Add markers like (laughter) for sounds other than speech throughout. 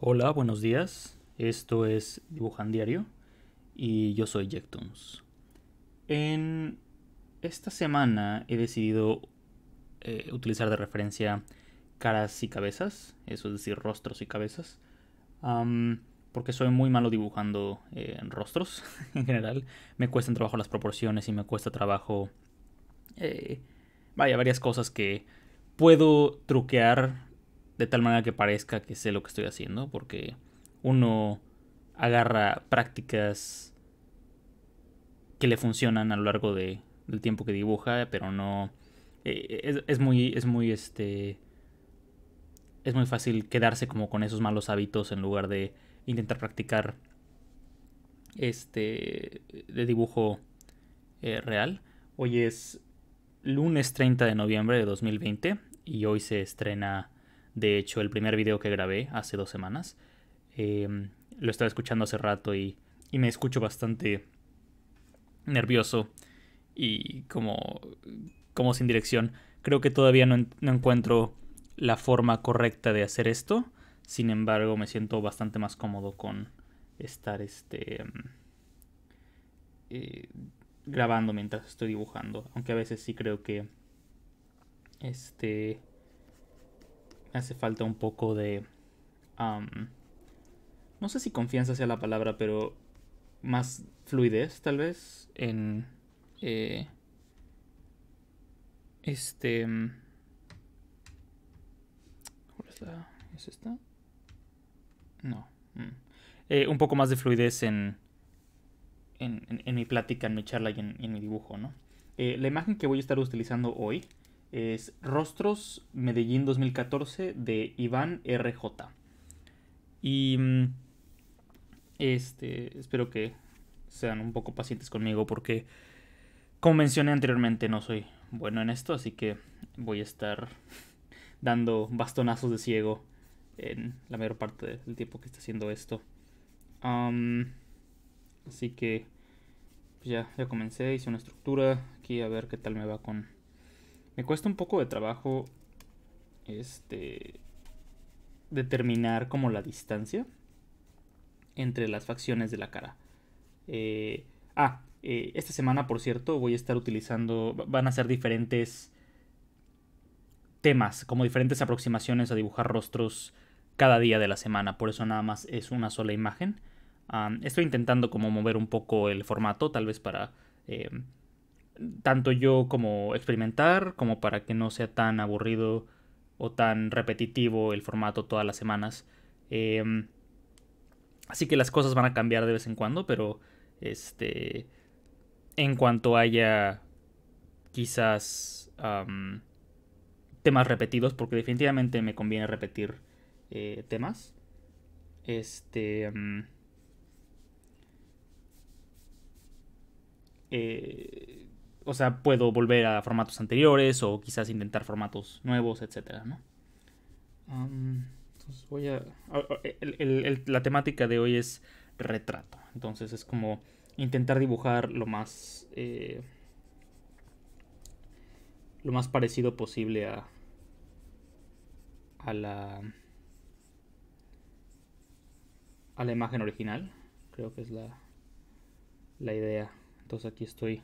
Hola, buenos días. Esto es Dibujan Diario y yo soy Jektuns. En esta semana he decidido eh, utilizar de referencia caras y cabezas, eso es decir, rostros y cabezas, porque soy muy malo dibujando eh, rostros (laughs) en general. Me cuestan trabajo las proporciones y me cuesta trabajo, eh, vaya, varias cosas que puedo truquear de tal manera que parezca que sé lo que estoy haciendo, porque uno agarra prácticas que le funcionan a lo largo del tiempo que dibuja, pero no... Eh, es, muy... Es muy este... Es muy fácil quedarse como con esos malos hábitos en lugar de intentar practicar este de dibujo eh, real. Hoy es lunes 30 de noviembre de 2020 y hoy se estrena de hecho, el primer video que grabé hace dos semanas, em, lo estaba escuchando hace rato y, y me escucho bastante nervioso y como, como sin dirección. Creo que todavía no, encuentro la forma correcta de hacer esto. Sin embargo, me siento bastante más cómodo con estar este em, eh, grabando mientras estoy dibujando. Aunque a veces sí creo que este hace falta un poco de... no sé si confianza sea la palabra, pero más fluidez tal vez en... Eh, este... es No. Mm, eh, un poco más de fluidez en, en, mi plática, en mi charla y en, mi dibujo, ¿no? Eh, la imagen que voy a estar utilizando hoy es Rostros Medellín 2014 de Iván RJ. Y mm, este, espero que sean un poco pacientes conmigo porque como mencioné anteriormente no soy bueno en esto, así que voy a estar (laughs) dando bastonazos de ciego en la mayor parte del tiempo que está haciendo esto. así que pues ya, ya comencé, hice una estructura aquí a ver qué tal me va con me cuesta un poco de trabajo este determinar como la distancia entre las facciones de la cara. Eh, ah, eh, esta semana, por cierto, voy a estar utilizando, van a ser diferentes temas, como diferentes aproximaciones a dibujar rostros cada día de la semana, por eso nada más es una sola imagen. estoy intentando como mover un poco el formato, tal vez para em, tanto yo como experimentar, como para que no sea tan aburrido o tan repetitivo el formato todas las semanas. Em, así que las cosas van a cambiar de vez en cuando, pero este, en cuanto haya quizás temas repetidos, porque definitivamente me conviene repetir eh, temas. Este. Em, eh, o sea, puedo volver a formatos anteriores o quizás intentar formatos nuevos, etcétera, ¿no? entonces voy a... la temática de hoy es retrato, entonces es como intentar dibujar lo más... Eh, lo más parecido posible a... a la... a la imagen original, creo que es la, la idea. Entonces aquí estoy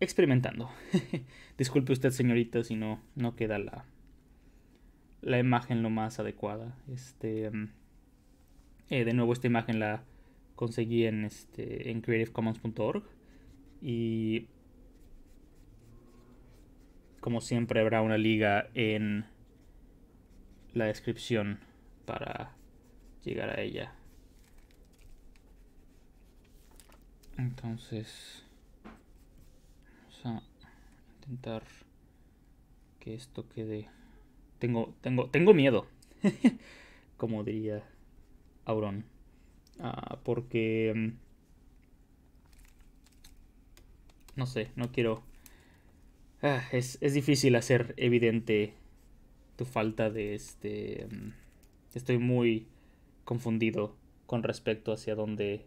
experimentando. (laughs) Disculpe usted, señorita, si no, no queda la, la imagen lo más adecuada. Este, mm, eh, de nuevo, esta imagen la conseguí en, este, en creativecommons.org y como siempre habrá una liga en la descripción para llegar a ella. Entonces vamos a intentar que esto quede. Tengo, tengo, tengo miedo. (laughs) Como diría Auron. Ah, porque. Mm, no sé, no quiero. Ah, es, difícil hacer evidente tu falta de este. Mm, estoy muy confundido con respecto hacia dónde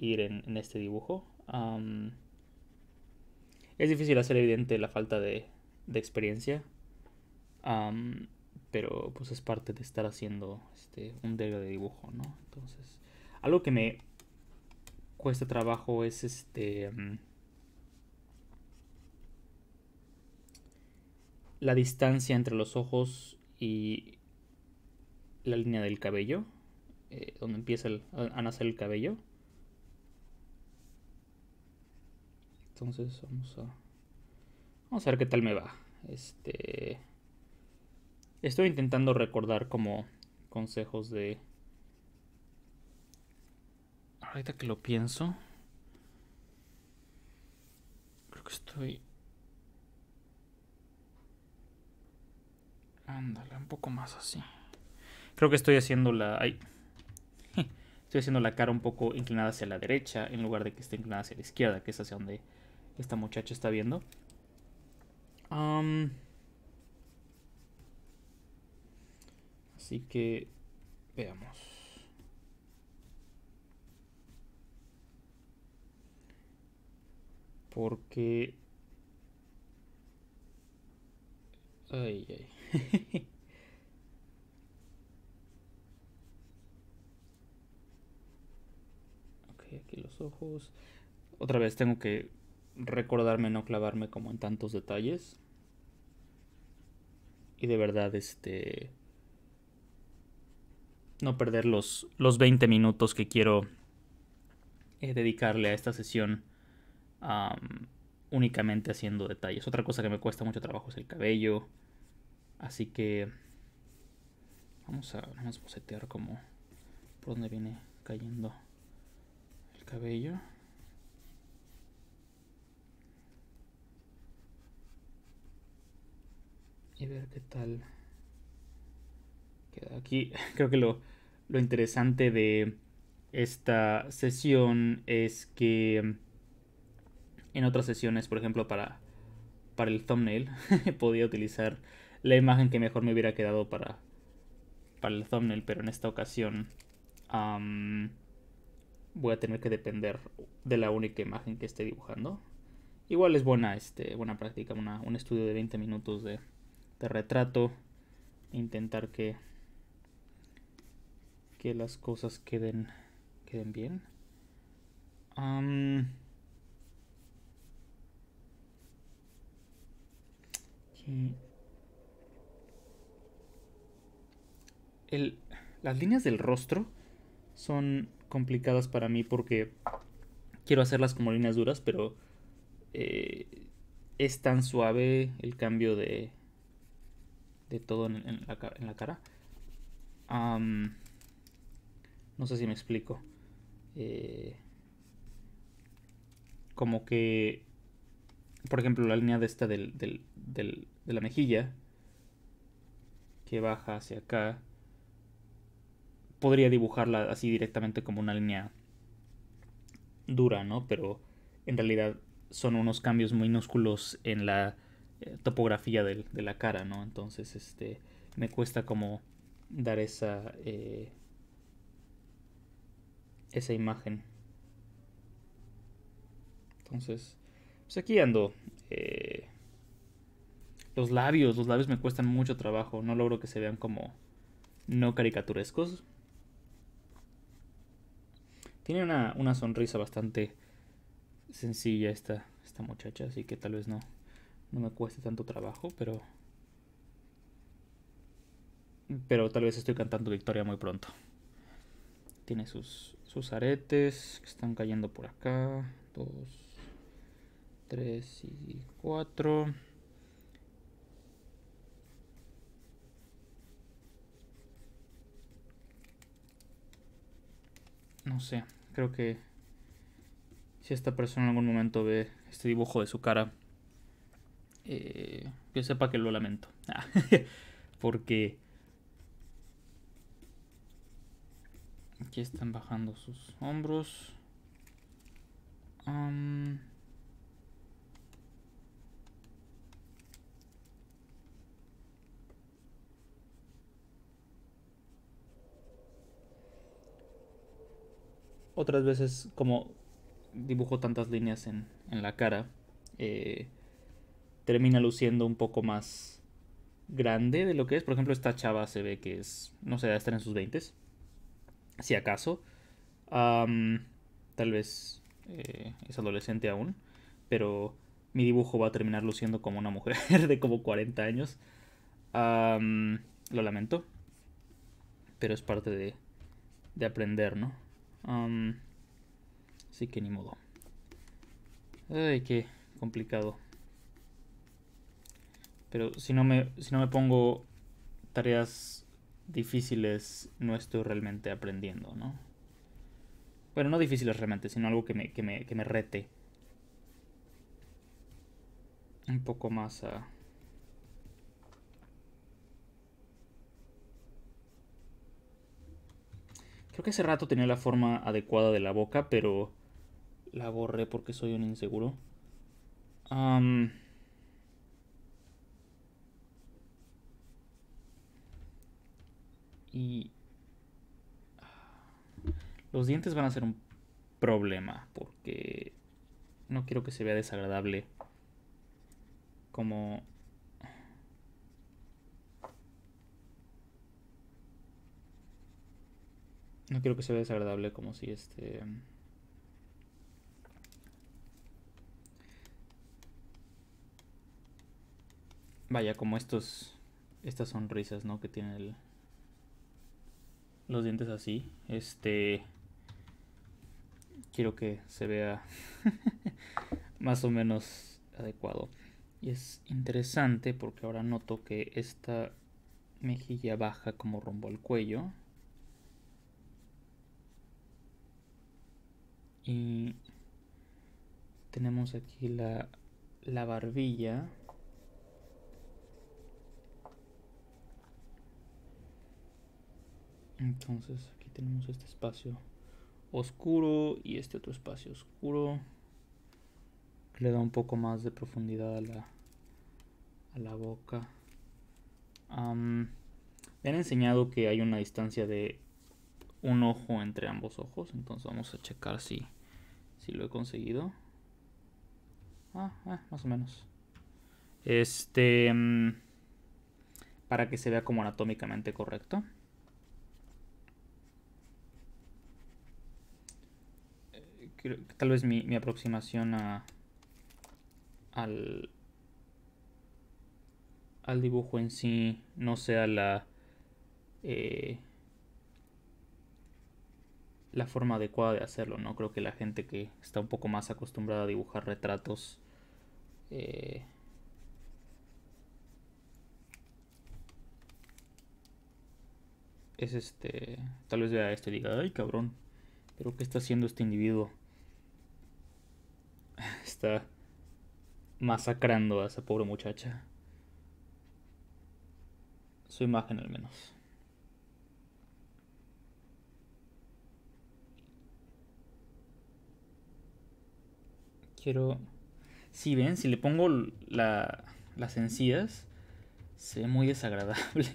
ir en, este dibujo es difícil hacer evidente la falta de, experiencia. pero pues es parte de estar haciendo este, un dedo de dibujo, ¿no? Entonces, algo que me cuesta trabajo es este... la distancia entre los ojos y la línea del cabello, eh, donde empieza a nacer el cabello. Entonces vamos a... Vamos a ver qué tal me va. Este... Estoy intentando recordar como consejos de... Ahorita que lo pienso... Creo que estoy... Ándale, un poco más así. Creo que estoy haciendo la... (laughs) Estoy haciendo la cara un poco inclinada hacia la derecha en lugar de que esté inclinada hacia la izquierda, que es hacia donde esta muchacha está viendo. así que veamos. Porque... Ay, ay. (laughs) ok, aquí los ojos. Otra vez tengo que recordarme no clavarme como en tantos detalles. Y de verdad, este. No perder los, 20 minutos que quiero eh, dedicarle a esta sesión únicamente haciendo detalles. Otra cosa que me cuesta mucho trabajo es el cabello. Así que. Vamos a, vamos bocetear como. por donde viene cayendo el cabello. y ver qué tal queda aquí. (laughs) Creo que lo, interesante de esta sesión es que mm, en otras sesiones, por ejemplo, para, para el thumbnail, (laughs) podía utilizar la imagen que mejor me hubiera quedado para, para el thumbnail, pero en esta ocasión voy a tener que depender de la única imagen que esté dibujando. Igual es buena, este, buena práctica, un estudio de 20 minutos de, de retrato, intentar que, que las cosas queden, queden bien. las líneas del rostro son complicadas para mí porque quiero hacerlas como líneas duras, pero eh, es tan suave el cambio de, de todo en, la, cara. no sé si me explico. Eh, como que, por ejemplo, la línea de esta de la mejilla, que baja hacia acá, podría dibujarla así directamente como una línea dura, ¿no? Pero en realidad son unos cambios minúsculos en la eh, topografía de, la cara, ¿no? Entonces, este, me cuesta como dar esa, eh, esa imagen. Entonces, pues aquí ando. Eh, los labios, los labios me cuestan mucho trabajo. No logro que se vean como no caricaturescos. Tiene una, una sonrisa bastante sencilla esta, esta muchacha, así que tal vez no no me cueste tanto trabajo, pero... Pero tal vez estoy cantando victoria muy pronto. Tiene sus, sus aretes que están cayendo por acá. Dos, tres y cuatro. No sé, creo que si esta persona en algún momento ve este dibujo de su cara, eh, que sepa que lo lamento. Ah, (laughs) porque... Aquí están bajando sus hombros. Otras veces, como dibujo tantas líneas en, en la cara, eh, termina luciendo un poco más grande de lo que es. Por ejemplo, esta chava se ve que es, no sé, debe estar en sus 20 si acaso. tal vez eh, es adolescente aún, pero mi dibujo va a terminar luciendo como una mujer (laughs) de como 40 años. lo lamento, pero es parte de, de aprender, ¿no? así que ni modo. Ay, qué complicado. Pero si no me, si no me pongo tareas difíciles, no estoy realmente aprendiendo, ¿no? Bueno, no difíciles realmente, sino algo que me, rete. Un poco más a... Creo que hace rato tenía la forma adecuada de la boca, pero la borré porque soy un inseguro. los dientes van a ser un problema porque no quiero que se vea desagradable como no quiero que se vea desagradable como si este vaya como estos estas sonrisas no que tiene el los dientes así. Este. Quiero que se vea (laughs) más o menos adecuado. Y es interesante porque ahora noto que esta mejilla baja como rumbo al cuello. Y tenemos aquí la, la barbilla Entonces aquí tenemos este espacio oscuro y este otro espacio oscuro que le da un poco más de profundidad a la, a la boca. me han enseñado que hay una distancia de un ojo entre ambos ojos, entonces vamos a checar si, si lo he conseguido. Ah, ah más o menos. Este... Mm, para que se vea como anatómicamente correcto. tal vez mi, aproximación a, al, al dibujo en sí no sea la, eh, la forma adecuada de hacerlo, ¿no? Creo que la gente que está un poco más acostumbrada a dibujar retratos eh, es este. Tal vez vea esto y diga, ay cabrón, pero ¿qué está haciendo este individuo? (laughs) está masacrando a esa pobre muchacha. Su imagen al menos. Quiero... Si ven, si le pongo las encías, se ve muy desagradable.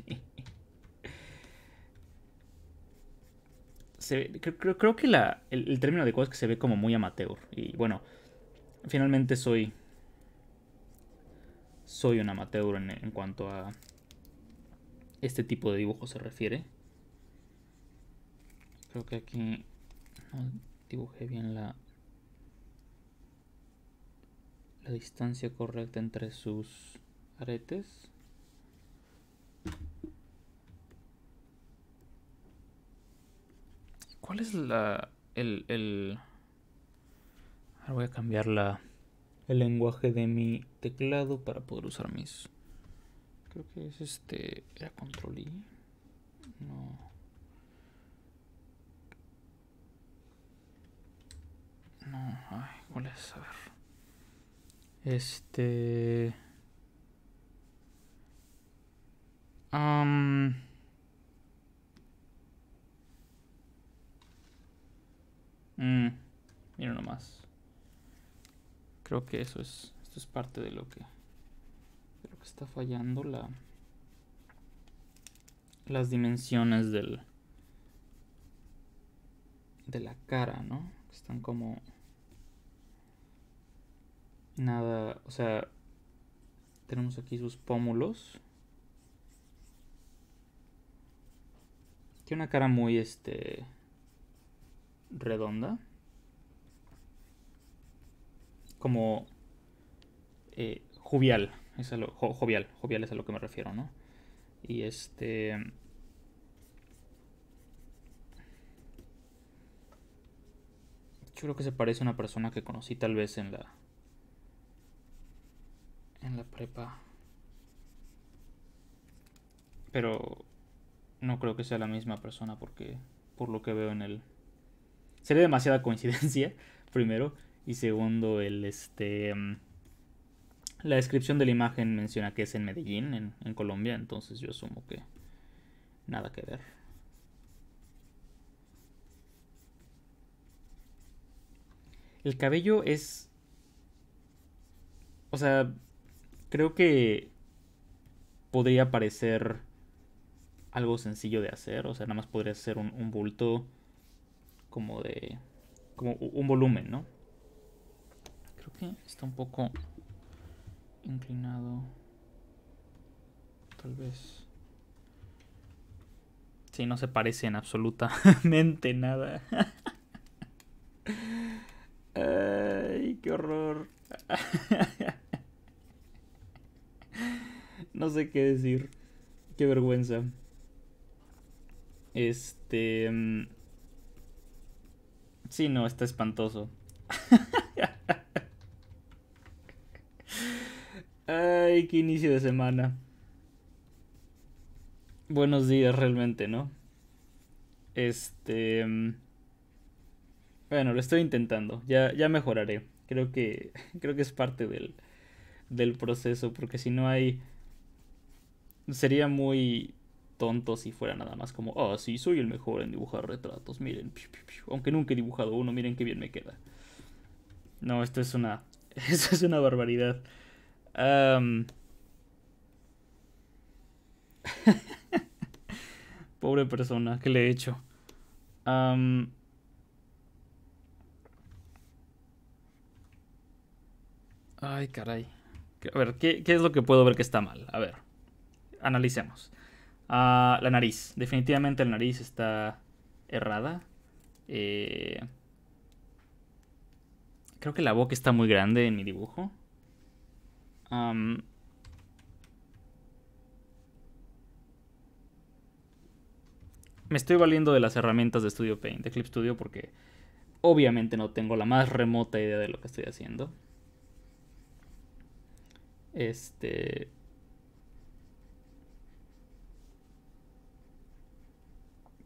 (laughs) creo, que la, el término adecuado es que se ve como muy amateur. Y bueno, Finalmente soy... Soy un amateur en, cuanto a este tipo de dibujo se refiere. Creo que aquí no dibujé bien la, la distancia correcta entre sus aretes. ¿Cuál es la el Ahora voy a cambiar la, el lenguaje de mi teclado para poder usar mis... Creo que es este... Era control I. No. No, ay, ¿cuál es? A ver. Este... Um... mmm, mira nomás creo que eso es esto es parte de lo que creo que está fallando la las dimensiones del de la cara no están como nada o sea tenemos aquí sus pómulos tiene una cara muy este redonda como eh, jovial. lo, jovial, jovial es a lo que me refiero, ¿no? Y este... Yo creo que se parece a una persona que conocí tal vez en la... En la prepa. Pero no creo que sea la misma persona porque... Por lo que veo en él, Sería demasiada coincidencia, (laughs) primero y segundo el este mm, la descripción de la imagen menciona que es en Medellín, en, Colombia, entonces yo asumo que nada que ver. El cabello es... O sea, creo que podría parecer algo sencillo de hacer, o sea, nada más podría ser un, un bulto como de... como un volumen, ¿no? está un poco inclinado. Tal vez. Sí, no se parece en absolutamente (laughs) nada. Ay, qué horror. (laughs) No sé qué decir. Qué vergüenza. Este... Mm, sí, no, está espantoso. (laughs) Ay, qué inicio de semana. Buenos días realmente, ¿no? Este... Mm, bueno, lo estoy intentando. Ya, ya mejoraré. Creo que, (laughs) creo que es parte del, del proceso, porque si no hay... Sería muy tonto si fuera nada más como, ah, oh, sí, soy el mejor en dibujar retratos, miren, piu, piu, piu. aunque nunca he dibujado uno, miren qué bien me queda. No, esto es una, (laughs) esto es una barbaridad. Em, (laughs) pobre persona, ¿qué le he hecho? Em, ay, caray. A ver, ¿qué, es lo que puedo ver que está mal? A ver, analicemos. Ah, la nariz. Definitivamente la nariz está errada. Eh, creo que la boca está muy grande en mi dibujo. Um, me estoy valiendo de las herramientas de Studio Paint, de Clip Studio, porque obviamente no tengo la más remota idea de lo que estoy haciendo. Este.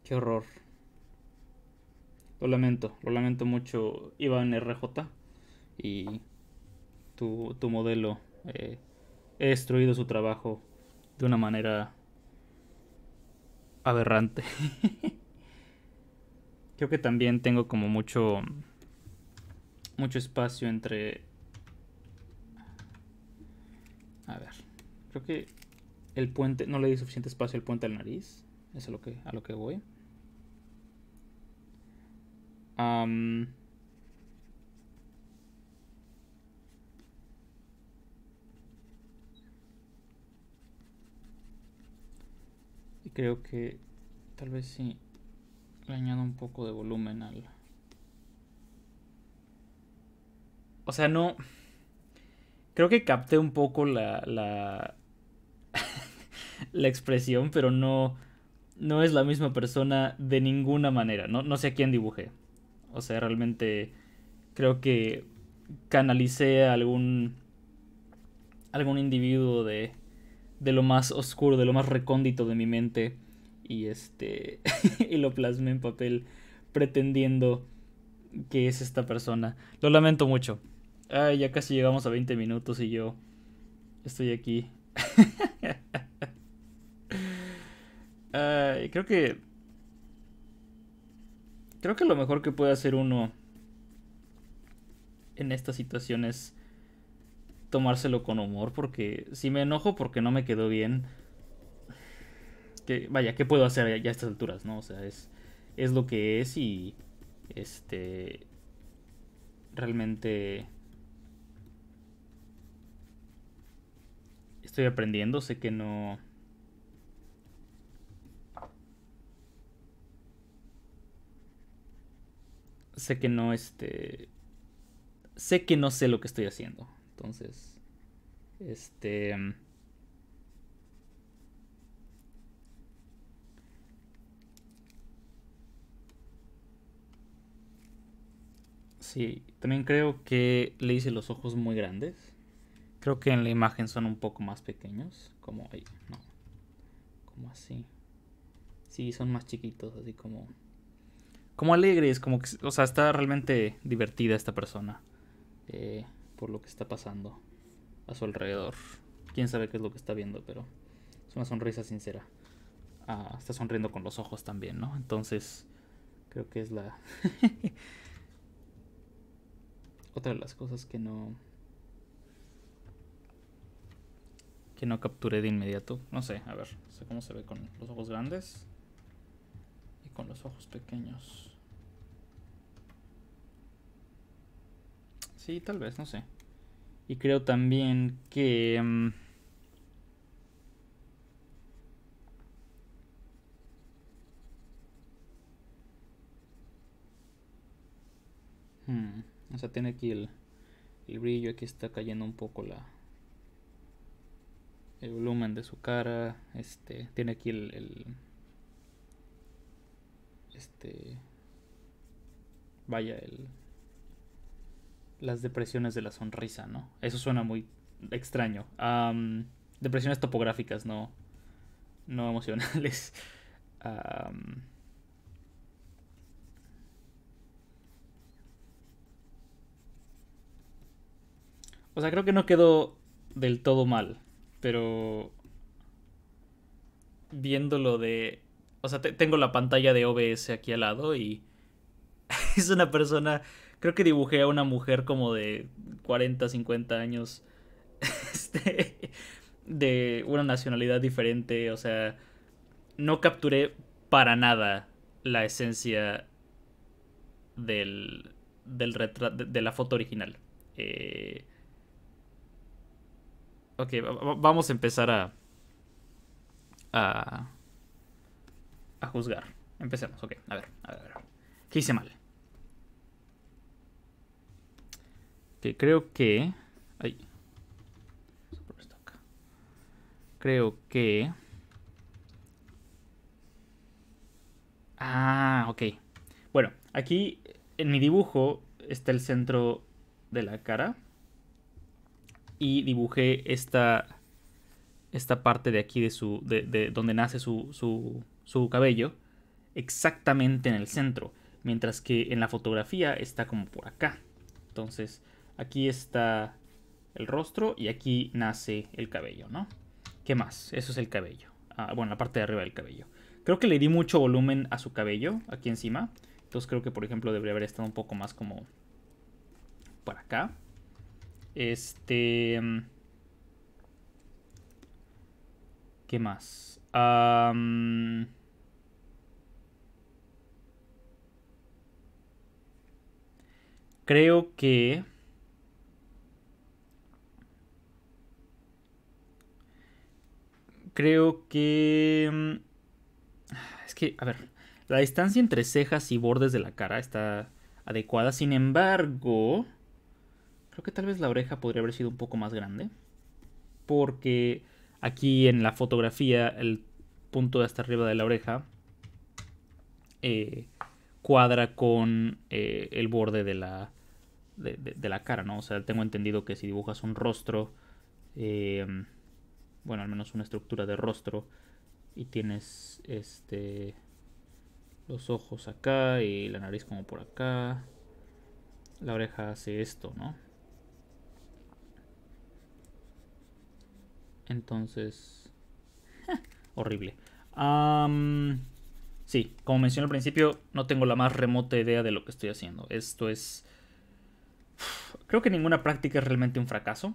Qué horror. Lo lamento, lo lamento mucho, Iván RJ. Y tu, tu modelo eh, he destruido su trabajo de una manera aberrante. (laughs) Creo que también tengo como mucho mucho espacio entre A ver. Creo que el puente no le di suficiente espacio al puente al nariz. es a lo que a lo que voy. creo que tal vez sí le añado un poco de volumen al... O sea, no... Creo que capté un poco la... la, (laughs) la expresión, pero no... No es la misma persona de ninguna manera. No, no sé a quién dibujé. O sea, realmente creo que canalicé a algún... algún individuo de de lo más oscuro, de lo más recóndito de mi mente y este (laughs) y lo plasmé en papel pretendiendo que es esta persona. Lo lamento mucho. Ay, ya casi llegamos a 20 minutos y yo estoy aquí. (laughs) Ay, creo que creo que lo mejor que puede hacer uno en estas situaciones tomárselo con humor porque si me enojo porque no me quedó bien, que vaya, ¿qué puedo hacer ya a estas alturas, no? O sea, es, es lo que es y este realmente estoy aprendiendo, sé que no sé que no este sé que no sé lo que estoy haciendo. Entonces, este... Sí, también creo que le hice los ojos muy grandes. Creo que en la imagen son un poco más pequeños. Como ahí, no. Como así. Sí, son más chiquitos, así como. Como alegres, como que. O sea, está realmente divertida esta persona. Eh, por lo que está pasando a su alrededor. Quién sabe qué es lo que está viendo, pero es una sonrisa sincera. Ah, está sonriendo con los ojos también, ¿no? Entonces, creo que es la... (laughs) Otra de las cosas que no... Que no capturé de inmediato. No sé, a ver. sé cómo se ve con los ojos grandes. Y con los ojos pequeños. Sí, tal vez, no sé. Y creo también que... Mm, hmm, o sea, tiene aquí el, el, brillo, aquí está cayendo un poco la el volumen de su cara, este, tiene aquí el, el este, vaya el, las depresiones de la sonrisa, ¿no? Eso suena muy extraño. depresiones topográficas, no, no emocionales. (laughs) o sea, creo que no quedó del todo mal, pero viéndolo de... O sea, tengo la pantalla de OBS aquí al lado y (laughs) es una persona Creo que dibujé a una mujer como de 40, 50 años. (laughs) Este, de una nacionalidad diferente. O sea, no capturé para nada la esencia del, del de, la foto original. Eh, ok, vamos a empezar a, a, a juzgar. Empecemos, ok, a ver, a ver. ¿Qué hice mal? que creo que... Ay, Creo que... Ah, ok. Bueno, aquí en mi dibujo está el centro de la cara. Y dibujé esta, esta parte de aquí de su. de donde nace su, su, su, cabello. Exactamente en el centro. Mientras que en la fotografía está como por acá. Entonces, Aquí está el rostro y aquí nace el cabello, ¿no? ¿Qué más? Eso es el cabello. Ah, bueno, la parte de arriba del cabello. Creo que le di mucho volumen a su cabello aquí encima. Entonces creo que, por ejemplo, debería haber estado un poco más como para acá. Este... Mm, ¿Qué más? Creo que... creo que... Mm, es que, a ver, la distancia entre cejas y bordes de la cara está adecuada, sin embargo... Creo que tal vez la oreja podría haber sido un poco más grande. Porque aquí en la fotografía el punto de hasta arriba de la oreja eh, cuadra con eh, el borde de la, de, la cara, ¿no? O sea, tengo entendido que si dibujas un rostro... Eh, bueno, al menos una estructura de rostro y tienes este los ojos acá y la nariz como por acá. La oreja hace esto, ¿no? Entonces, horrible. sí, como mencioné al principio, no tengo la más remota idea de lo que estoy haciendo. Esto es... Creo que ninguna práctica es realmente un fracaso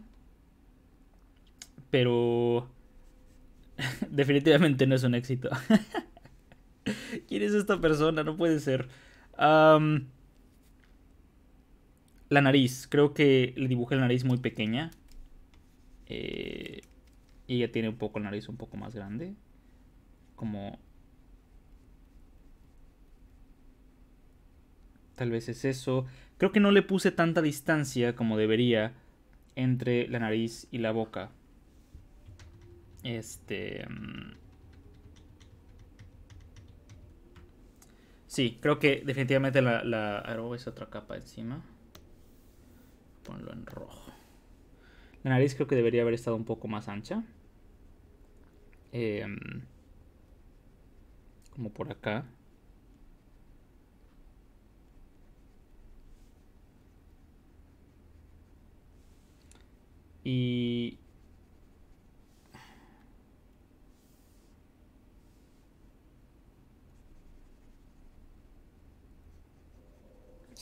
pero (laughs) definitivamente no es un éxito. (laughs) ¿Quién es esta persona? No puede ser. la nariz. Creo que le dibujé la nariz muy pequeña. y eh, ella tiene un poco la nariz un poco más grande. Como... Tal vez es eso. Creo que no le puse tanta distancia como debería entre la nariz y la boca. Este... Mm, sí, creo que definitivamente la... la... es otra capa encima. Ponlo en rojo. La nariz creo que debería haber estado un poco más ancha. Em, como por acá. Y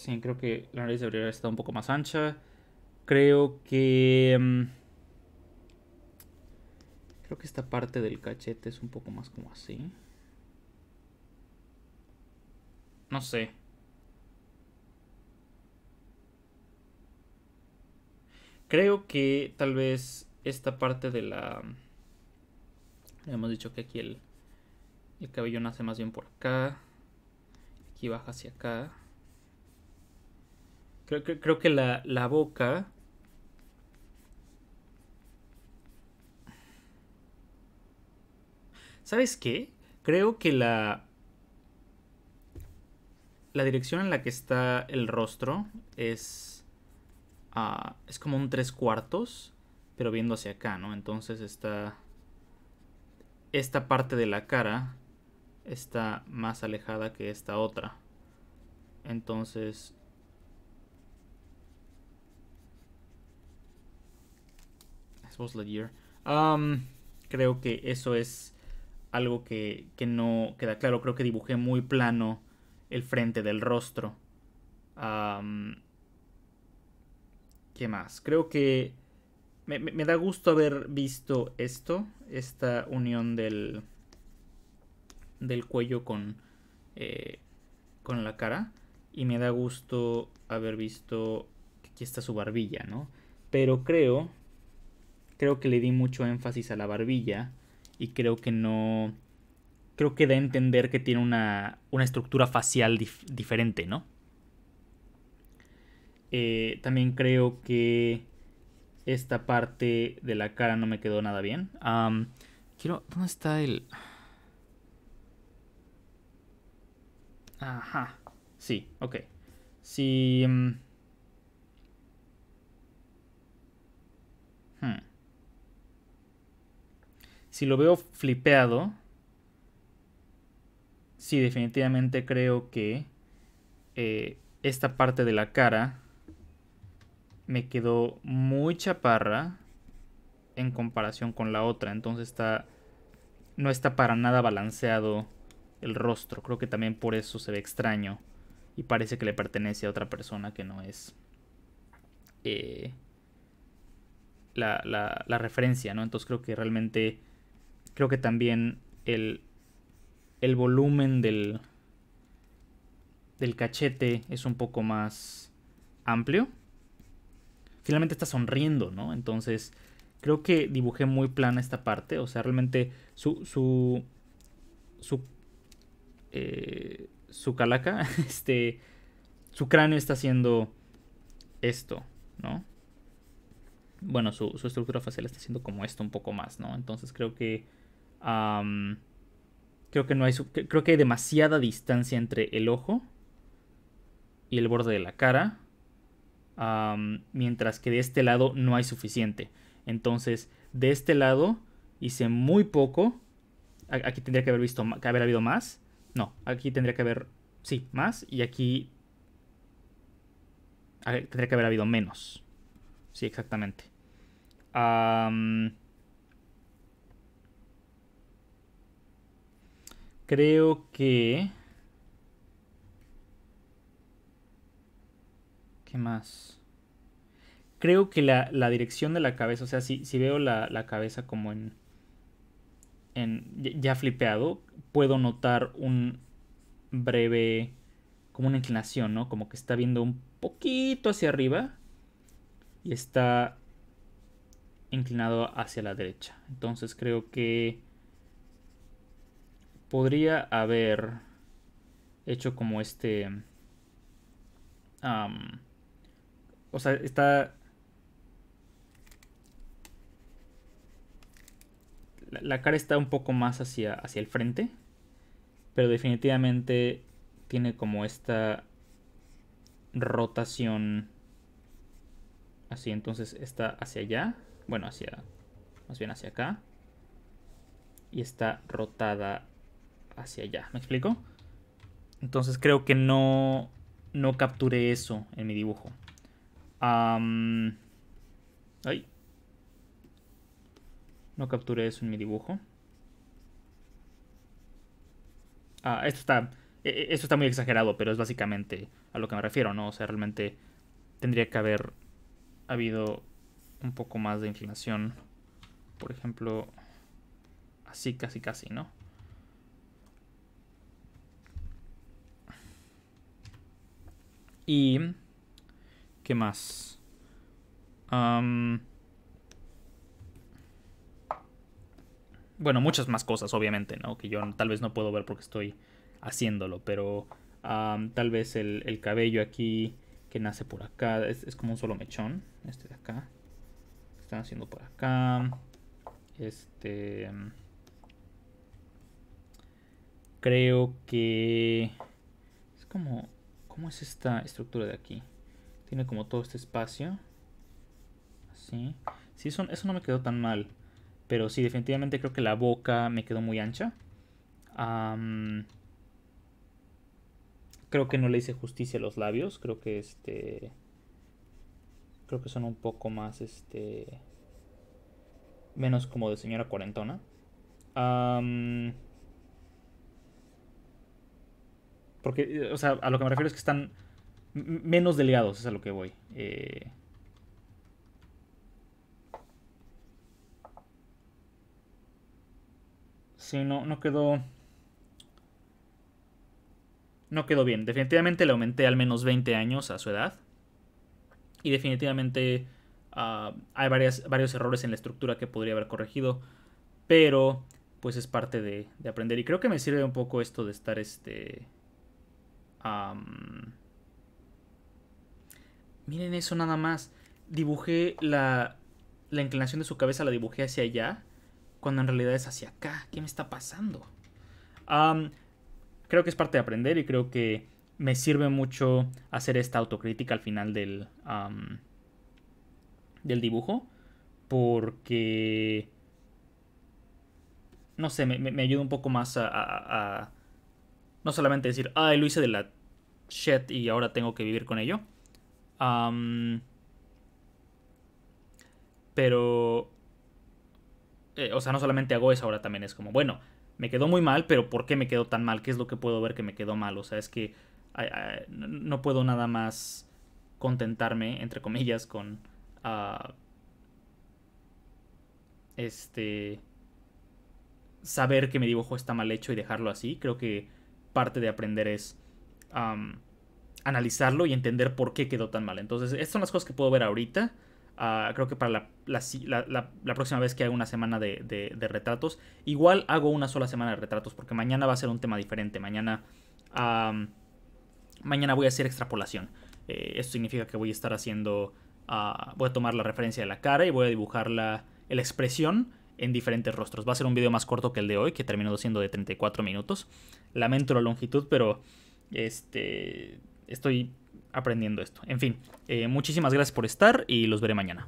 Sí, creo que la nariz debería estado un poco más ancha. Creo que... Mm, creo que esta parte del cachete es un poco más como así. No sé. Creo que tal vez esta parte de la... Hemos dicho que aquí el, el cabello nace más bien por acá. Aquí baja hacia acá. Creo que, la, la boca... ¿Sabes qué? Creo que la... La dirección en la que está el rostro es... Ah, es como un tres cuartos, pero viendo hacia acá, ¿no? Entonces está... Esta parte de la cara está más alejada que esta otra. Entonces creo que eso es algo que, no queda claro. Creo que dibujé muy plano el frente del rostro. ¿Qué más? Creo que me, da gusto haber visto esto, esta unión del, del cuello con, eh, con la cara. Y me da gusto haber visto que aquí está su barbilla, ¿no? Pero creo creo que le di mucho énfasis a la barbilla y creo que no... Creo que da a entender que tiene una, una estructura facial diferente, ¿no? Eh, también creo que esta parte de la cara no me quedó nada bien. quiero... ¿Dónde está el...? Ajá. Sí, ok. Si... Mm, Si lo veo flipeado, sí, definitivamente creo que eh, esta parte de la cara me quedó muy chaparra en comparación con la otra. Entonces está. No está para nada balanceado el rostro. Creo que también por eso se ve extraño. Y parece que le pertenece a otra persona que no es. Eh, la, la, referencia, ¿no? Entonces creo que realmente Creo que también el, el volumen del, del cachete es un poco más amplio. Finalmente está sonriendo, ¿no? Entonces, creo que dibujé muy plana esta parte. O sea, realmente su. su. su. Eh, su calaca. (laughs) Este. Su cráneo está haciendo esto, ¿no? Bueno, su estructura facial está haciendo como esto un poco más, ¿no? Entonces creo que creo que no hay. Creo que hay demasiada distancia entre el ojo y el borde de la cara. mientras que de este lado no hay suficiente. Entonces, de este lado hice muy poco. Aquí tendría que haber visto que haber habido más. No, aquí tendría que haber. Sí, más. Y aquí. Tendría que haber habido menos. Sí, exactamente. creo que... ¿Qué más? Creo que la, dirección de la cabeza, o sea, si, si veo la, cabeza como en, en... ya flipeado, puedo notar un breve... como una inclinación, ¿no? Como que está viendo un poquito hacia arriba y está inclinado hacia la derecha. Entonces creo que podría haber hecho como este... o sea, está... La, cara está un poco más hacia, hacia el frente, pero definitivamente tiene como esta rotación así, entonces está hacia allá, bueno, hacia, más bien hacia acá, y está rotada hacia allá. ¿Me explico? Entonces creo que no, no capturé eso en mi dibujo. ay. No capturé eso en mi dibujo. Ah, esto está, e, e, esto está muy exagerado, pero es básicamente a lo que me refiero, ¿no? O sea, realmente tendría que haber habido un poco más de inclinación. Por ejemplo, así, casi, casi, ¿no? Y... ¿Qué más? bueno, muchas más cosas, obviamente, ¿no? Que yo tal vez no puedo ver porque estoy haciéndolo, pero tal vez el, cabello aquí que nace por acá es, es, como un solo mechón, este de acá. Están haciendo por acá. Este... Creo que... Es como... ¿Cómo es esta estructura de aquí? Tiene como todo este espacio. Así. Sí, eso, eso no me quedó tan mal. Pero sí, definitivamente creo que la boca me quedó muy ancha. creo que no le hice justicia a los labios. Creo que este. Creo que son un poco más este. Menos como de señora cuarentona. Porque, eh, o sea, a lo que me refiero es que están menos delgados, es a lo que voy. Eh. Sí, no, no quedó... No quedó bien. Definitivamente le aumenté al menos 20 años a su edad. Y definitivamente ah, hay varias, varios errores en la estructura que podría haber corregido. Pero pues es parte de aprender. Y creo que me sirve un poco esto de estar este miren eso nada más. Dibujé la, la inclinación de su cabeza, la dibujé hacia allá, cuando en realidad es hacia acá. ¿Qué me está pasando? creo que es parte de aprender y creo que me sirve mucho hacer esta autocrítica al final del, del dibujo. Porque, no sé, me, ayuda un poco más a no solamente decir, ay, lo hice de la shit y ahora tengo que vivir con ello. pero... Eh, o sea, no solamente hago eso, ahora también es como, bueno, me quedó muy mal, pero ¿por qué me quedó tan mal? ¿Qué es lo que puedo ver que me quedó mal? O sea, es que no puedo nada más contentarme, entre comillas, con... Ah, este saber que mi dibujo está mal hecho y dejarlo así. Creo que parte de aprender es analizarlo y entender por qué quedó tan mal. Entonces, estas son las cosas que puedo ver ahorita. Ah, creo que para la, próxima vez que haga una semana de, retratos, igual hago una sola semana de retratos, porque mañana va a ser un tema diferente. Mañana, mañana voy a hacer extrapolación. Eh, esto significa que voy a estar haciendo, ah, voy a tomar la referencia de la cara y voy a dibujar la, expresión en diferentes rostros. Va a ser un video más corto que el de hoy, que terminó siendo de 34 minutos. Lamento la longitud, pero este, estoy aprendiendo esto. En fin, eh, muchísimas gracias por estar y los veré mañana.